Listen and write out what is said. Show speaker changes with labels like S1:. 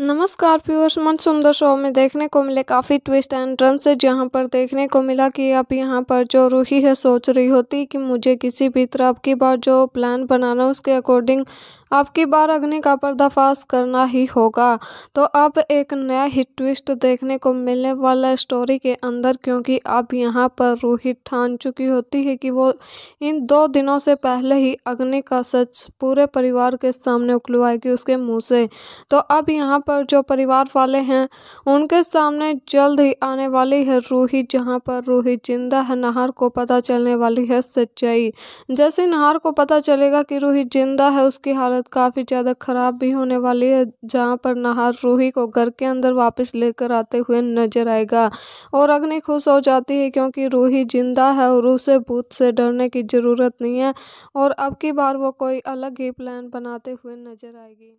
S1: नमस्कार पीयूष मन सुंदर शो में देखने को मिले काफ़ी ट्विस्ट एंड रन से जहाँ पर देखने को मिला कि अब यहाँ पर जो रूही है सोच रही होती कि मुझे किसी भी तरह की बार जो प्लान बनाना उसके अकॉर्डिंग आपकी बार अग्नि का पर्दाफाश करना ही होगा तो अब एक नया ही ट्विस्ट देखने को मिलने वाला स्टोरी के अंदर क्योंकि अब यहाँ पर रूही ठान चुकी होती है कि वो इन दो दिनों से पहले ही अग्नि का सच पूरे परिवार के सामने उखलवाएगी उसके मुंह से तो अब यहाँ पर जो परिवार वाले हैं उनके सामने जल्द ही आने वाली है रूही जहाँ पर रूही जिंदा है नहार को पता चलने वाली है सच्चाई जैसे नहार को पता चलेगा कि रूही जिंदा है उसकी हालत हालत काफ़ी ज़्यादा ख़राब भी होने वाली है जहां पर नहार रूही को घर के अंदर वापस लेकर आते हुए नजर आएगा और अग्नि खुश हो जाती है क्योंकि रूही जिंदा है और उसे भूत से डरने की ज़रूरत नहीं है और अब की बार वो कोई अलग ही प्लान बनाते हुए नजर आएगी